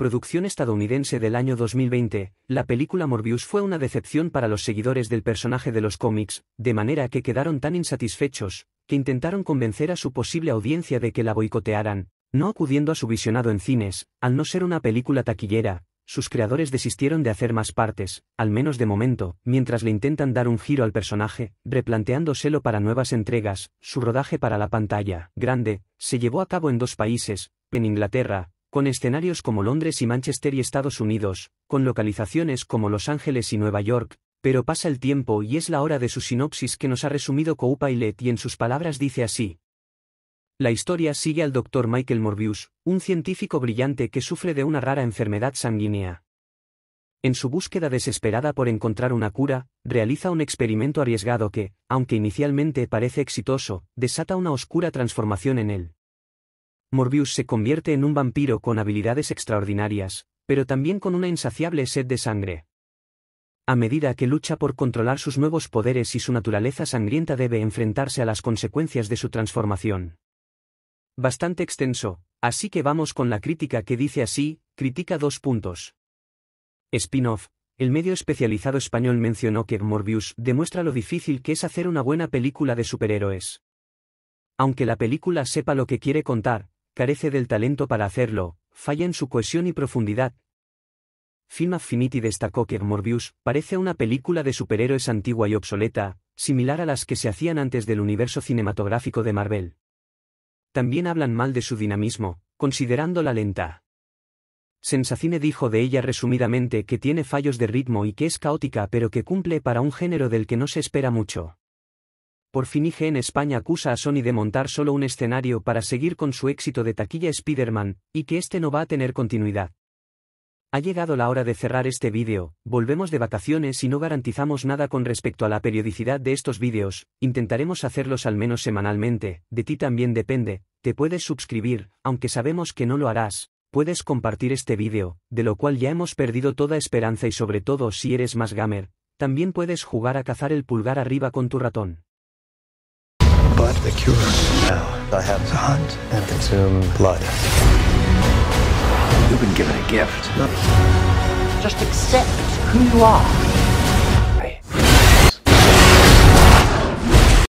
producción estadounidense del año 2020, la película Morbius fue una decepción para los seguidores del personaje de los cómics, de manera que quedaron tan insatisfechos, que intentaron convencer a su posible audiencia de que la boicotearan, no acudiendo a su visionado en cines, al no ser una película taquillera, sus creadores desistieron de hacer más partes, al menos de momento, mientras le intentan dar un giro al personaje, replanteándoselo para nuevas entregas, su rodaje para la pantalla grande, se llevó a cabo en dos países, en Inglaterra, con escenarios como Londres y Manchester y Estados Unidos, con localizaciones como Los Ángeles y Nueva York, pero pasa el tiempo y es la hora de su sinopsis que nos ha resumido Co-Pilot y en sus palabras dice así. La historia sigue al doctor Michael Morbius, un científico brillante que sufre de una rara enfermedad sanguínea. En su búsqueda desesperada por encontrar una cura, realiza un experimento arriesgado que, aunque inicialmente parece exitoso, desata una oscura transformación en él. Morbius se convierte en un vampiro con habilidades extraordinarias, pero también con una insaciable sed de sangre. A medida que lucha por controlar sus nuevos poderes y su naturaleza sangrienta debe enfrentarse a las consecuencias de su transformación. Bastante extenso, así que vamos con la crítica que dice así, critica dos puntos. Spin-off, el medio especializado español mencionó que Morbius demuestra lo difícil que es hacer una buena película de superhéroes. Aunque la película sepa lo que quiere contar, carece del talento para hacerlo, falla en su cohesión y profundidad. Film Affinity destacó que Morbius parece una película de superhéroes antigua y obsoleta, similar a las que se hacían antes del universo cinematográfico de Marvel. También hablan mal de su dinamismo, considerándola lenta. Sensacine dijo de ella resumidamente que tiene fallos de ritmo y que es caótica pero que cumple para un género del que no se espera mucho. Por fin IG en España acusa a Sony de montar solo un escenario para seguir con su éxito de taquilla Spider-Man, y que este no va a tener continuidad. Ha llegado la hora de cerrar este vídeo, volvemos de vacaciones y no garantizamos nada con respecto a la periodicidad de estos vídeos, intentaremos hacerlos al menos semanalmente, de ti también depende, te puedes suscribir, aunque sabemos que no lo harás, puedes compartir este vídeo, de lo cual ya hemos perdido toda esperanza y sobre todo si eres más gamer, también puedes jugar a cazar el pulgar arriba con tu ratón. got the cure. Now I have to hunt and consume blood. You've been given a gift. Just accept who you are.